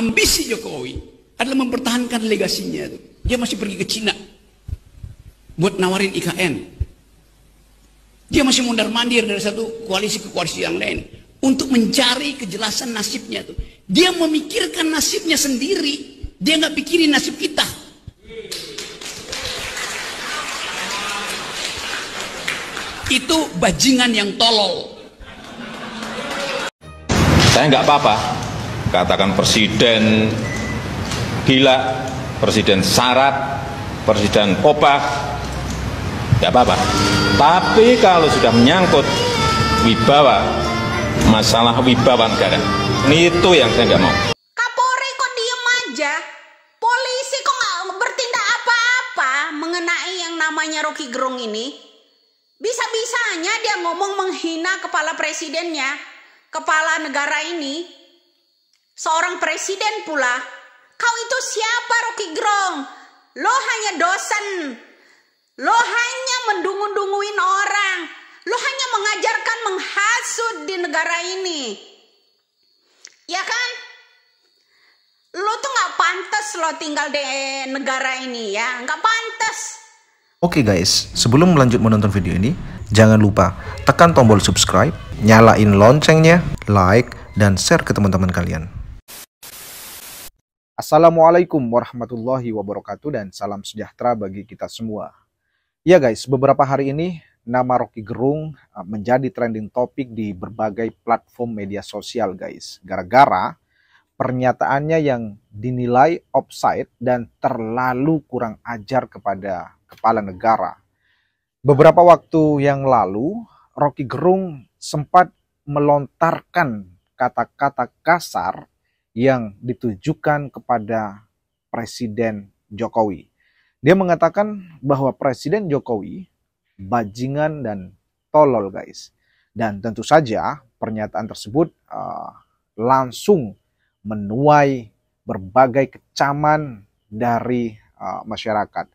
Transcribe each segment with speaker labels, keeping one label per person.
Speaker 1: ambisi Jokowi adalah mempertahankan legasinya. Dia masih pergi ke Cina buat nawarin IKN. Dia masih mundar mandir dari satu koalisi ke koalisi yang lain untuk mencari kejelasan nasibnya tuh. Dia memikirkan nasibnya sendiri. Dia nggak pikirin nasib kita. Itu bajingan yang tolol.
Speaker 2: Saya nggak apa-apa, katakan presiden gila, presiden syarat, presiden opah, tidak apa-apa. Tapi kalau sudah menyangkut wibawa, masalah wibawa negara, ini itu yang saya tidak mau.
Speaker 3: Kapolri kok diem aja? Polisi kok nggak bertindak apa-apa mengenai yang namanya Rocky Gerung ini? Bisa-bisanya dia ngomong menghina kepala presidennya, kepala negara ini, seorang presiden pula. Kau itu siapa Rocky Gerong? Lo hanya dosen. Lo hanya mendungu dunguin orang. Lo hanya mengajarkan menghasut di negara ini. Ya kan? Lo tuh gak pantas lo tinggal di negara ini ya. Gak pantas.
Speaker 4: Oke okay guys, sebelum lanjut menonton video ini, jangan lupa tekan tombol subscribe, nyalain loncengnya, like, dan share ke teman-teman kalian. Assalamualaikum warahmatullahi wabarakatuh dan salam sejahtera bagi kita semua. Ya guys, beberapa hari ini nama Rocky Gerung eh, menjadi trending topik di berbagai platform media sosial guys. Gara-gara pernyataannya yang dinilai offside dan terlalu kurang ajar kepada kepala negara. Beberapa waktu yang lalu, Rocky Gerung sempat melontarkan kata-kata kasar yang ditujukan kepada Presiden Jokowi. Dia mengatakan bahwa Presiden Jokowi bajingan dan tolol guys. Dan tentu saja pernyataan tersebut uh, langsung menuai berbagai kecaman dari uh, masyarakat.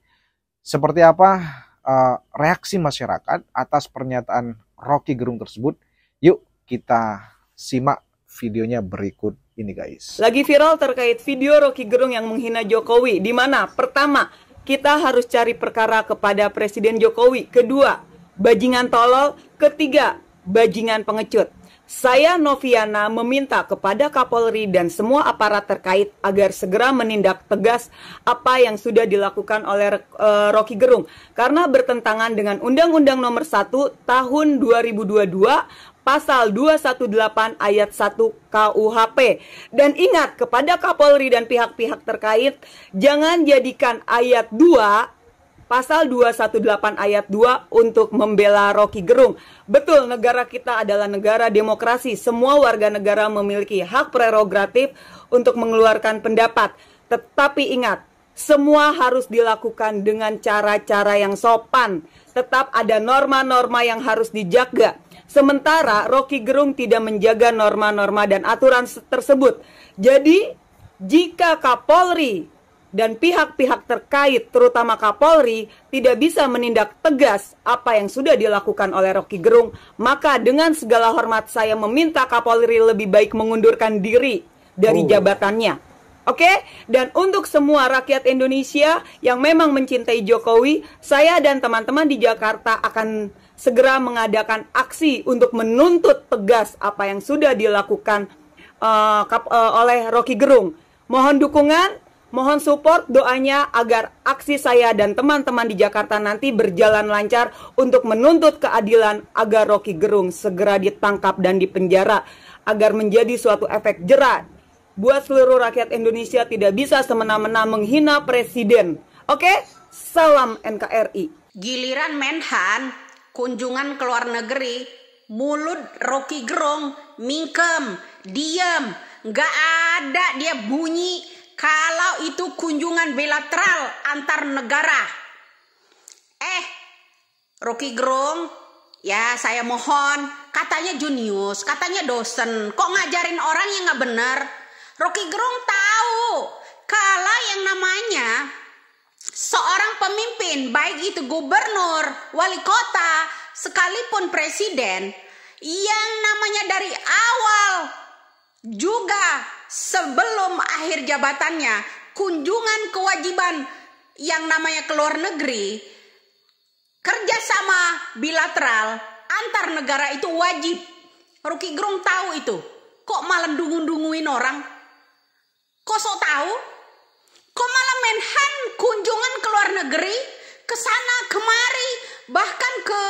Speaker 4: Seperti apa uh, reaksi masyarakat atas pernyataan Rocky Gerung tersebut? Yuk kita simak videonya berikut ini guys.
Speaker 5: Lagi viral terkait video Rocky Gerung yang menghina Jokowi di mana pertama kita harus cari perkara kepada Presiden Jokowi, kedua bajingan tolol, ketiga bajingan pengecut. Saya Noviana meminta kepada Kapolri dan semua aparat terkait agar segera menindak tegas apa yang sudah dilakukan oleh uh, Rocky Gerung karena bertentangan dengan Undang-Undang Nomor 1 Tahun 2022 pasal 218 ayat 1 KUHP. Dan ingat kepada Kapolri dan pihak-pihak terkait, jangan jadikan ayat 2 pasal 218 ayat 2 untuk membela Rocky Gerung. Betul, negara kita adalah negara demokrasi. Semua warga negara memiliki hak prerogatif untuk mengeluarkan pendapat. Tetapi ingat, semua harus dilakukan dengan cara-cara yang sopan. Tetap ada norma-norma yang harus dijaga. Sementara Rocky Gerung tidak menjaga norma-norma dan aturan tersebut. Jadi, jika Kapolri dan pihak-pihak terkait, terutama Kapolri, tidak bisa menindak tegas apa yang sudah dilakukan oleh Rocky Gerung, maka dengan segala hormat saya meminta Kapolri lebih baik mengundurkan diri dari oh. jabatannya. Oke, okay? dan untuk semua rakyat Indonesia yang memang mencintai Jokowi, saya dan teman-teman di Jakarta akan segera mengadakan aksi untuk menuntut tegas apa yang sudah dilakukan uh, uh, oleh Rocky Gerung. Mohon dukungan, mohon support doanya agar aksi saya dan teman-teman di Jakarta nanti berjalan lancar untuk menuntut keadilan agar Rocky Gerung segera ditangkap dan dipenjara agar menjadi suatu efek jerat buat seluruh rakyat Indonesia tidak bisa semena-mena menghina presiden. Oke, salam
Speaker 3: NKRI. Giliran Menhan, kunjungan ke luar negeri, mulut Rocky Gerung, mingkem, diam, nggak ada dia bunyi kalau itu kunjungan bilateral antar negara. Eh, Rocky Gerung, ya saya mohon, katanya junius, katanya dosen, kok ngajarin orang yang nggak bener? Rocky Gerung tahu kalau yang namanya seorang pemimpin, baik itu gubernur, wali kota, sekalipun presiden, yang namanya dari awal juga sebelum akhir jabatannya, kunjungan kewajiban yang namanya ke luar negeri, kerjasama bilateral antar negara itu wajib. Ruki Gerung tahu itu. Kok malah dungu-dunguin orang? Kok so tau? Kok malah menhan kunjungan ke luar negeri, ke sana kemari, bahkan ke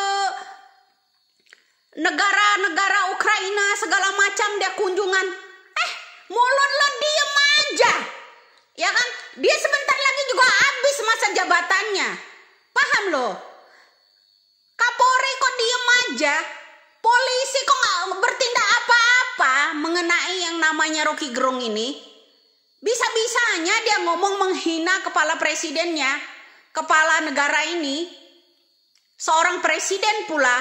Speaker 3: negara-negara Ukraina segala macam dia kunjungan. Eh, mulut lo diem aja. Ya kan? Dia sebentar lagi juga habis masa jabatannya. Paham lo? Kapolri kok diem aja? Polisi kok nggak bertindak apa-apa mengenai yang namanya Rocky Gerung ini? Bisa-bisanya dia ngomong menghina kepala presidennya, kepala negara ini, seorang presiden pula.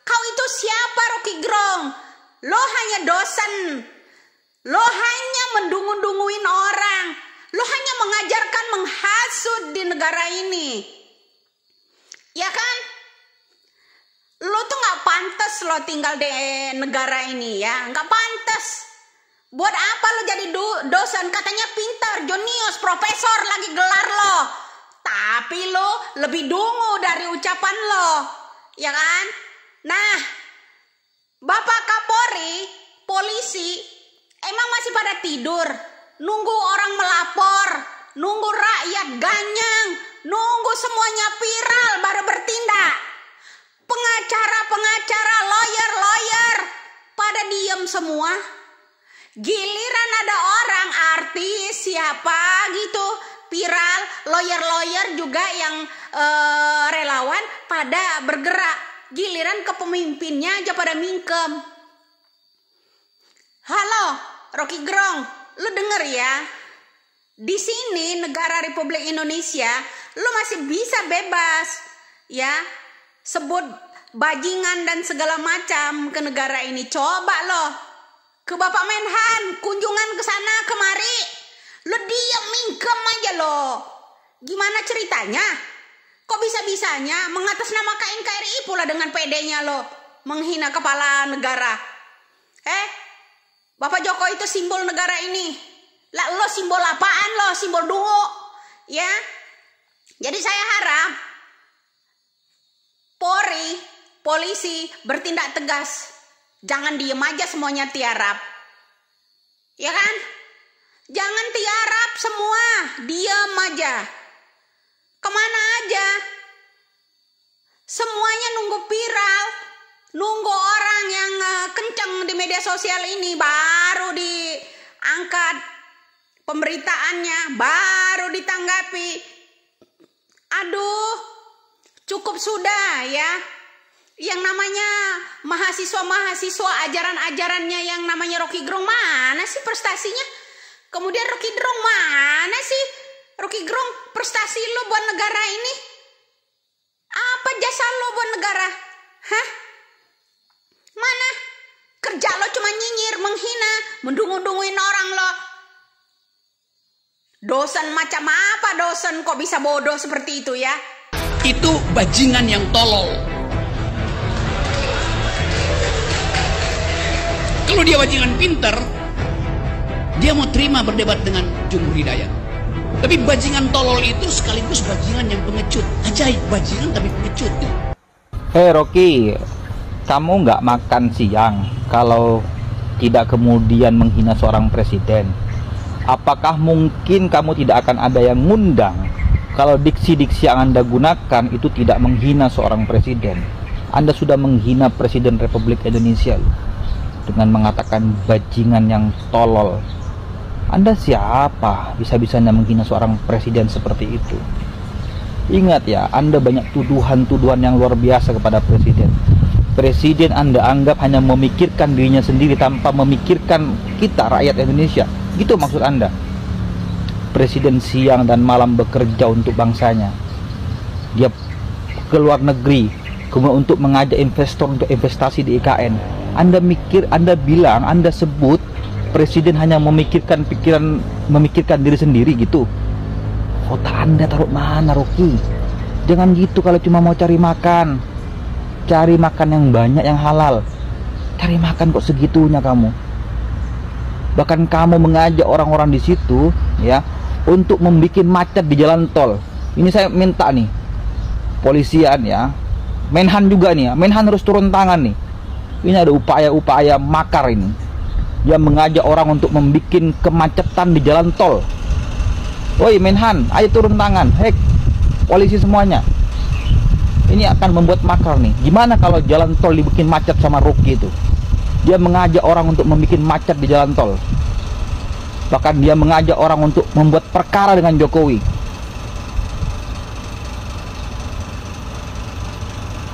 Speaker 3: Kau itu siapa Rocky Gerong? Lo hanya dosen. Lo hanya mendungu-dunguin orang. Lo hanya mengajarkan menghasut di negara ini. Ya kan? Lo tuh gak pantas lo tinggal di negara ini ya. Gak pantas Buat apa lo jadi do dosen? Katanya pintar, jenius, profesor lagi gelar lo. Tapi lo lebih dungu dari ucapan lo. Ya kan? Nah, Bapak Kapolri, polisi, emang masih pada tidur? Nunggu orang melapor, nunggu rakyat ganyang, nunggu semuanya viral baru bertindak. Pengacara-pengacara, lawyer-lawyer, pada diem semua. Giliran ada orang artis siapa gitu viral, lawyer-lawyer juga yang uh, relawan pada bergerak. Giliran kepemimpinnya aja pada mingkem. Halo, Rocky Gerong, lu denger ya? Di sini negara Republik Indonesia, lu masih bisa bebas ya sebut bajingan dan segala macam ke negara ini. Coba loh ke Bapak Menhan kunjungan ke sana kemari lo diam mingkem aja lo gimana ceritanya kok bisa-bisanya mengatasnamakan NKRI pula dengan pedenya lo menghina kepala negara eh Bapak Joko itu simbol negara ini lah lo simbol apaan lo simbol duo. ya jadi saya harap Polri polisi bertindak tegas Jangan diem aja semuanya tiarap. Ya kan? Jangan tiarap semua, diem aja. Kemana aja? Semuanya nunggu viral, nunggu orang yang eh, kenceng di media sosial ini baru diangkat pemberitaannya, baru ditanggapi. Aduh, cukup sudah ya. Yang namanya mahasiswa-mahasiswa ajaran-ajarannya yang namanya Rocky Gerung mana sih prestasinya? Kemudian Rocky Gerung mana sih? Rocky Gerung prestasi lo buat negara ini? Apa jasa lo buat negara? Hah? Mana? Kerja lo cuma nyinyir, menghina, mendungu-dunguin orang lo. Dosen macam apa dosen kok bisa bodoh seperti itu ya? Itu bajingan yang tolol.
Speaker 1: kalau dia bajingan pinter, dia mau terima berdebat dengan Jumur Hidayat. Tapi bajingan tolol itu sekaligus bajingan yang pengecut. Ajaib bajingan tapi pengecut. Gitu.
Speaker 2: Hei Rocky, kamu nggak makan siang kalau tidak kemudian menghina seorang presiden. Apakah mungkin kamu tidak akan ada yang ngundang kalau diksi-diksi yang Anda gunakan itu tidak menghina seorang presiden? Anda sudah menghina Presiden Republik Indonesia dengan mengatakan bajingan yang tolol. Anda siapa bisa-bisanya menghina seorang presiden seperti itu? Ingat ya, Anda banyak tuduhan-tuduhan yang luar biasa kepada presiden. Presiden Anda anggap hanya memikirkan dirinya sendiri tanpa memikirkan kita rakyat Indonesia. Gitu maksud Anda. Presiden siang dan malam bekerja untuk bangsanya. Dia ke luar negeri kemudian untuk mengajak investor untuk investasi di IKN anda mikir, Anda bilang, Anda sebut presiden hanya memikirkan pikiran memikirkan diri sendiri gitu. Kota Anda taruh mana, Rocky? Jangan gitu kalau cuma mau cari makan. Cari makan yang banyak yang halal. Cari makan kok segitunya kamu. Bahkan kamu mengajak orang-orang di situ ya untuk membuat macet di jalan tol. Ini saya minta nih polisian ya Menhan juga nih ya Menhan harus turun tangan nih ini ada upaya-upaya makar ini dia mengajak orang untuk membuat kemacetan di jalan tol. Woi Menhan, ayo turun tangan. hei, polisi semuanya. Ini akan membuat makar nih. Gimana kalau jalan tol dibikin macet sama Ruki itu? Dia mengajak orang untuk membuat macet di jalan tol. Bahkan dia mengajak orang untuk membuat perkara dengan Jokowi.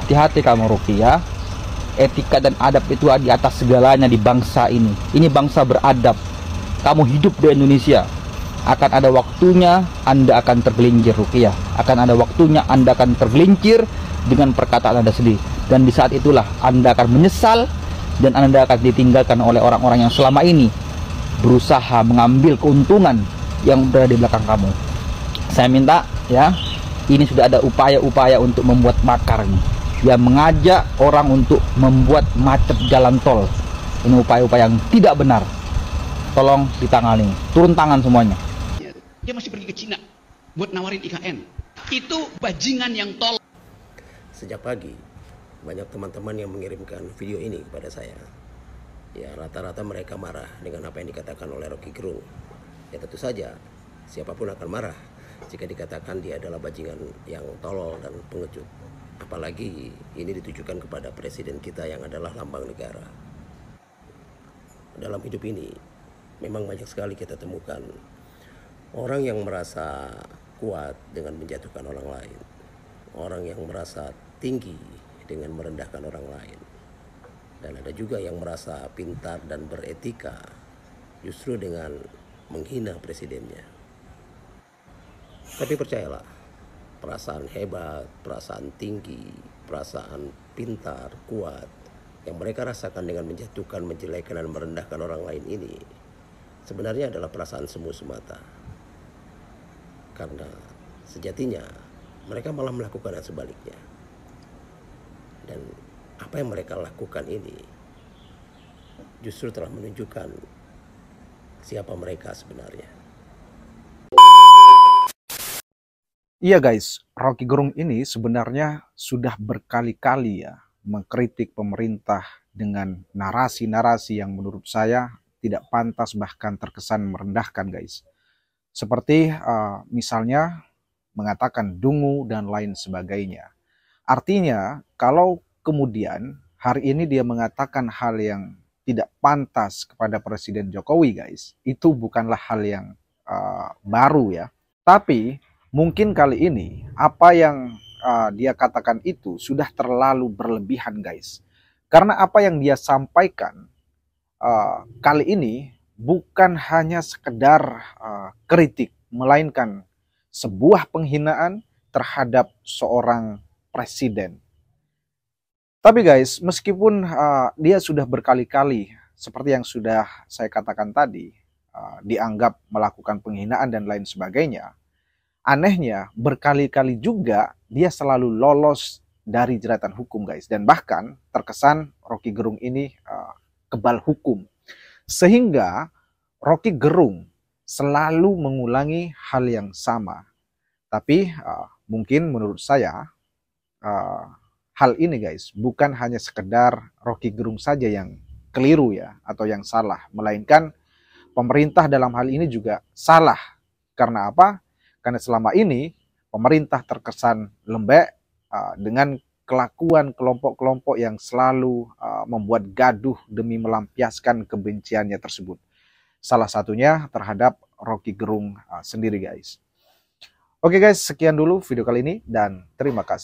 Speaker 2: Hati-hati kamu Ruki ya etika dan adab itu di atas segalanya di bangsa ini. Ini bangsa beradab. Kamu hidup di Indonesia, akan ada waktunya Anda akan tergelincir rukiah. Akan ada waktunya Anda akan tergelincir dengan perkataan Anda sendiri. Dan di saat itulah Anda akan menyesal dan Anda akan ditinggalkan oleh orang-orang yang selama ini berusaha mengambil keuntungan yang berada di belakang kamu. Saya minta ya, ini sudah ada upaya-upaya untuk membuat makar nih dia mengajak orang untuk membuat macet jalan tol. Ini upaya-upaya yang tidak benar. Tolong ditangani, turun tangan semuanya.
Speaker 1: Dia masih pergi ke Cina buat nawarin IKN. Itu bajingan yang tol. Sejak pagi, banyak teman-teman yang mengirimkan video ini kepada saya. Ya, rata-rata mereka marah dengan apa yang dikatakan oleh Rocky Gerung. Ya tentu saja, siapapun akan marah jika dikatakan dia adalah bajingan yang tolol dan pengecut apalagi ini ditujukan kepada presiden kita yang adalah lambang negara. Dalam hidup ini memang banyak sekali kita temukan orang yang merasa kuat dengan menjatuhkan orang lain, orang yang merasa tinggi dengan merendahkan orang lain. Dan ada juga yang merasa pintar dan beretika justru dengan menghina presidennya. Tapi percayalah, perasaan hebat, perasaan tinggi, perasaan pintar, kuat yang mereka rasakan dengan menjatuhkan, menjelekkan dan merendahkan orang lain ini sebenarnya adalah perasaan semu semata. Karena sejatinya mereka malah melakukan yang sebaliknya. Dan apa yang mereka lakukan ini justru telah menunjukkan siapa mereka sebenarnya.
Speaker 4: Iya guys, Rocky Gerung ini sebenarnya sudah berkali-kali ya mengkritik pemerintah dengan narasi-narasi yang menurut saya tidak pantas bahkan terkesan merendahkan guys. Seperti uh, misalnya mengatakan dungu dan lain sebagainya. Artinya kalau kemudian hari ini dia mengatakan hal yang tidak pantas kepada Presiden Jokowi guys, itu bukanlah hal yang uh, baru ya. Tapi mungkin kali ini apa yang uh, dia katakan itu sudah terlalu berlebihan, guys. Karena apa yang dia sampaikan uh, kali ini bukan hanya sekedar uh, kritik, melainkan sebuah penghinaan terhadap seorang presiden. Tapi guys, meskipun uh, dia sudah berkali-kali seperti yang sudah saya katakan tadi uh, dianggap melakukan penghinaan dan lain sebagainya, anehnya berkali-kali juga dia selalu lolos dari jeratan hukum guys dan bahkan terkesan Rocky Gerung ini uh, kebal hukum sehingga Rocky Gerung selalu mengulangi hal yang sama tapi uh, mungkin menurut saya uh, hal ini guys bukan hanya sekedar Rocky Gerung saja yang keliru ya atau yang salah melainkan pemerintah dalam hal ini juga salah karena apa karena selama ini pemerintah terkesan lembek uh, dengan kelakuan kelompok-kelompok yang selalu uh, membuat gaduh demi melampiaskan kebenciannya tersebut. Salah satunya terhadap Rocky Gerung uh, sendiri guys. Oke guys, sekian dulu video kali ini dan terima kasih.